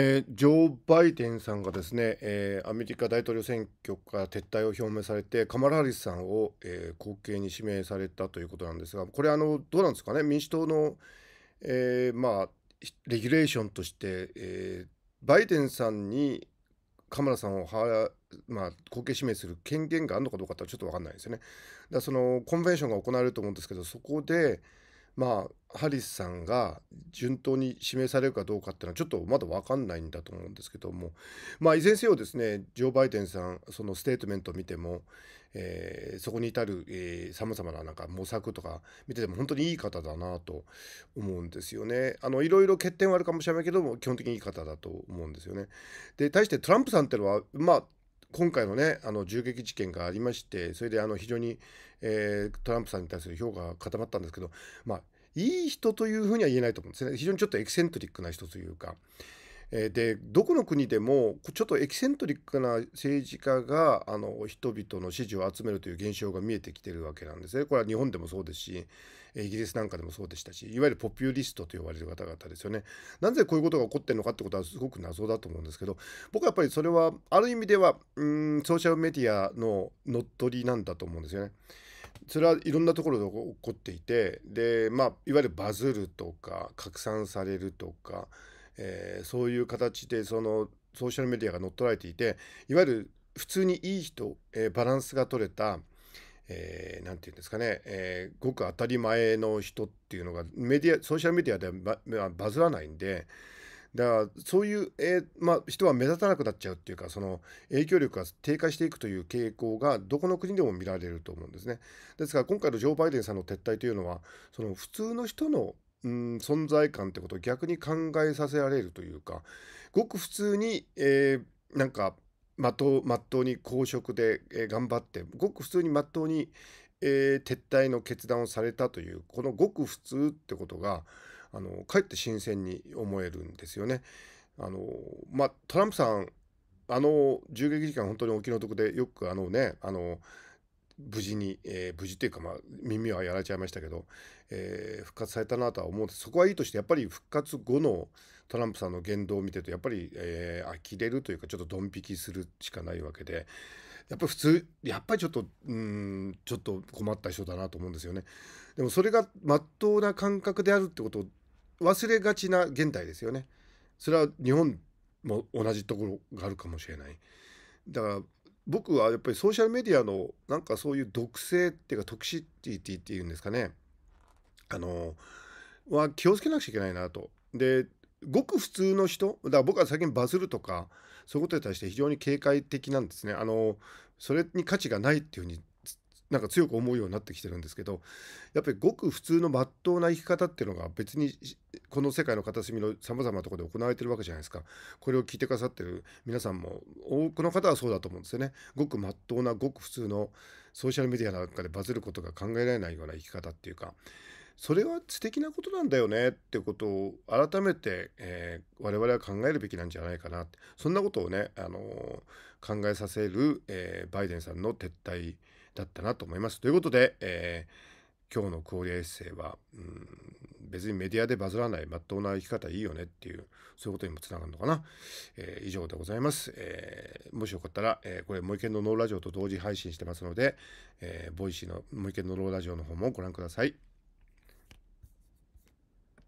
えー、ジョー・バイデンさんがですね、えー、アメリカ大統領選挙から撤退を表明されて、カマラ・ハリスさんを、えー、後継に指名されたということなんですが、これあの、どうなんですかね、民主党の、えまあ、レギュレーションとして、えバイデンさんにカマラさんをは、まあ、後継指名する権限があるのかどうかってちょっと分かんないですよね。だそのコンベンションが行われると思うんですけど、そこで、まあ、ハリスさんが順当に指名されるかどうかっていうのはちょっとまだ分かんないんだと思うんですけども、まあ、いずれにせよですねジョー・バイデンさんそのステートメントを見ても、えー、そこに至るさまざまななんか模索とか見てても本当にいい方だなと思うんですよねあのいろいろ欠点はあるかもしれないけども基本的にいい方だと思うんですよねで対してトランプさんっていうのはまあ今回のね、あの銃撃事件がありまして、それであの非常に、えー、トランプさんに対する評価が固まったんですけど、まあ、いい人というふうには言えないと思うんですね、非常にちょっとエキセントリックな人というか、でどこの国でもちょっとエキセントリックな政治家があの人々の支持を集めるという現象が見えてきてるわけなんですね。これは日本でもそうですしイギリスなんかでもそうでしたしいわゆるポピュリストと呼ばれる方々ですよね。なぜこういうことが起こってるのかってことはすごく謎だと思うんですけど僕はやっぱりそれはある意味ではうんソーシャルメディアの乗っ取りなんだと思うんですよね。それはいろんなところで起こっていてで、まあ、いわゆるバズるとか拡散されるとか。えー、そういう形でそのソーシャルメディアが乗っ取られていていわゆる普通にいい人、えー、バランスが取れた何、えー、て言うんですかね、えー、ごく当たり前の人っていうのがメディアソーシャルメディアではバズらないんで。だからそういう、えーまあ、人は目立たなくなっちゃうっていうかその影響力が低下していくという傾向がどこの国でも見られると思うんですね。ですから今回のジョー・バイデンさんの撤退というのはその普通の人のうん存在感ってことを逆に考えさせられるというかごく普通に、えー、なんかまっとうに公職で、えー、頑張ってごく普通にまっとうに、えー、撤退の決断をされたというこのごく普通ってことがあのかえって新鮮に思えるんですよね。あのまあ、トランプさんあの銃撃事件本当にお気の毒でよくあのねあの無事に、えー、無事というか、まあ、耳はやられちゃいましたけど、えー、復活されたなとは思うそこはいいとしてやっぱり復活後のトランプさんの言動を見てるとやっぱり、えー、呆れるというかちょっとドン引きするしかないわけでやっぱり普通やっぱりちょっとうんちょっと困った人だなと思うんですよね。でもそれが真っ当な感覚であるってことを忘れがちな現代ですよね。それは日本も同じところがあるかもしれない。だから僕はやっぱりソーシャルメディアのなんかそういう毒性っていうかトクシティティっていうんですかねあのは気をつけなくちゃいけないなと。でごく普通の人だから僕は最近バズるとかそういうことに対して非常に警戒的なんですね。あのそれに価値がないっていうふうになんか強く思うようになってきてるんですけどやっぱりごく普通のまっとうな生き方っていうのが別にこの世界の片隅のさまざまなところで行われてるわけじゃないですかこれを聞いてくださってる皆さんも多くの方はそうだと思うんですよねごくまっとうなごく普通のソーシャルメディアなんかでバズることが考えられないような生き方っていうかそれは素敵なことなんだよねってことを改めて、えー、我々は考えるべきなんじゃないかなってそんなことをね、あのー、考えさせる、えー、バイデンさんの撤退だったなと思います。ということで、え今日のクオリエッセイは、うん、別にメディアでバズらないまっとうな生き方いいよねっていうそういうことにもつながるのかな、えー、以上でございます、えー、もしよかったら、えー、これ「もうけんのノーラジオ」と同時配信してますので、えー、ボイシーの「もうけんのノーラジオ」の方もご覧ください